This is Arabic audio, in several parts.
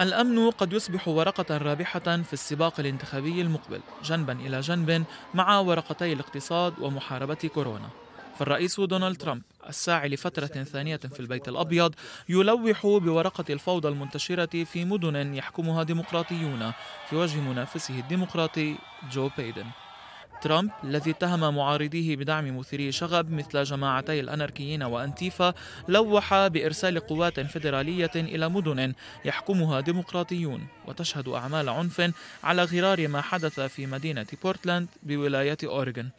الأمن قد يصبح ورقة رابحة في السباق الانتخابي المقبل جنبا إلى جنب مع ورقتي الاقتصاد ومحاربة كورونا فالرئيس دونالد ترامب الساعي لفترة ثانية في البيت الأبيض يلوح بورقة الفوضى المنتشرة في مدن يحكمها ديمقراطيون في وجه منافسه الديمقراطي جو بايدن ترامب الذي اتهم معارضيه بدعم مثيري شغب مثل جماعتي الأناركيين وأنتيفا لوح بإرسال قوات فيدرالية إلى مدن يحكمها ديمقراطيون وتشهد أعمال عنف على غرار ما حدث في مدينة بورتلاند بولاية أوريغون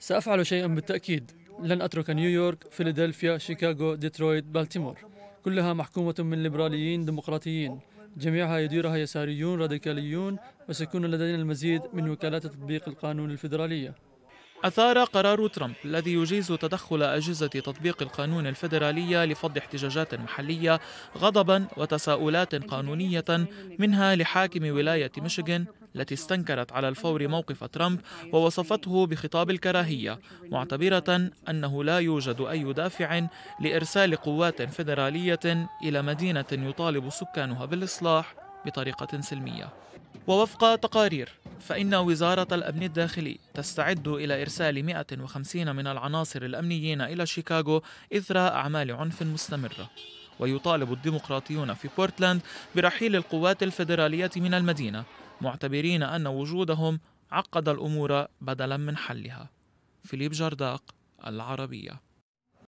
سأفعل شيئا بالتأكيد لن أترك نيويورك، فيلادلفيا، شيكاغو، ديترويت، بالتيمور كلها محكومة من ليبراليين ديمقراطيين جميعها يديرها يساريون راديكاليون وسيكون لدينا المزيد من وكالات تطبيق القانون الفيدرالية أثار قرار ترامب الذي يجيز تدخل أجهزة تطبيق القانون الفيدرالية لفض احتجاجات محلية غضبا وتساؤلات قانونية منها لحاكم ولاية ميشيغان التي استنكرت على الفور موقف ترامب ووصفته بخطاب الكراهية معتبرة أنه لا يوجد أي دافع لإرسال قوات فيدرالية إلى مدينة يطالب سكانها بالإصلاح بطريقة سلمية ووفق تقارير فإن وزارة الأمن الداخلي تستعد إلى إرسال 150 من العناصر الأمنيين إلى شيكاغو إثر أعمال عنف مستمرة ويطالب الديمقراطيون في بورتلاند برحيل القوات الفيدرالية من المدينة معتبرين أن وجودهم عقد الأمور بدلا من حلها فيليب جرداق العربيه